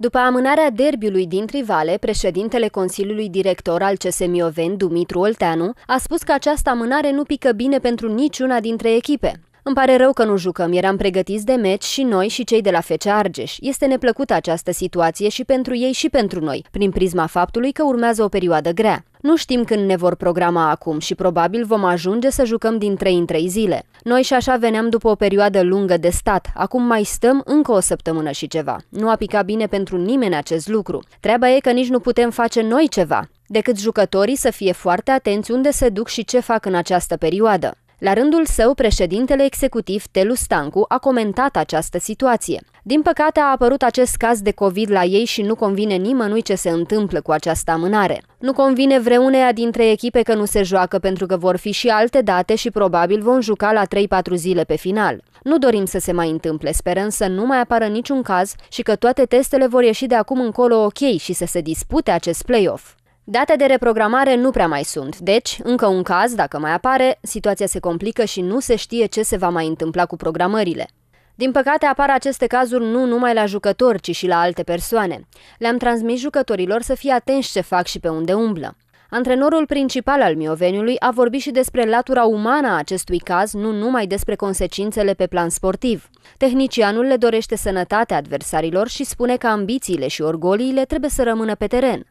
După amânarea derbiului din Trivale, președintele Consiliului Director al CS Mioven, Dumitru Olteanu, a spus că această amânare nu pică bine pentru niciuna dintre echipe. Îmi pare rău că nu jucăm, eram pregătiți de meci și noi și cei de la Fece Argeș. Este neplăcută această situație și pentru ei și pentru noi, prin prisma faptului că urmează o perioadă grea. Nu știm când ne vor programa acum și probabil vom ajunge să jucăm din trei în trei zile. Noi și așa veneam după o perioadă lungă de stat, acum mai stăm încă o săptămână și ceva. Nu a picat bine pentru nimeni acest lucru. Treaba e că nici nu putem face noi ceva, decât jucătorii să fie foarte atenți unde se duc și ce fac în această perioadă. La rândul său, președintele executiv Telu Stancu a comentat această situație. Din păcate a apărut acest caz de COVID la ei și nu convine nimănui ce se întâmplă cu această amânare. Nu convine vreuneia dintre echipe că nu se joacă pentru că vor fi și alte date și probabil vom juca la 3-4 zile pe final. Nu dorim să se mai întâmple, sperăm să nu mai apară niciun caz și că toate testele vor ieși de acum încolo ok și să se dispute acest play-off. Date de reprogramare nu prea mai sunt, deci, încă un caz, dacă mai apare, situația se complică și nu se știe ce se va mai întâmpla cu programările. Din păcate, apar aceste cazuri nu numai la jucători, ci și la alte persoane. Le-am transmis jucătorilor să fie atenți ce fac și pe unde umblă. Antrenorul principal al Mioveniului a vorbit și despre latura umană a acestui caz, nu numai despre consecințele pe plan sportiv. Tehnicianul le dorește sănătatea adversarilor și spune că ambițiile și orgoliile trebuie să rămână pe teren.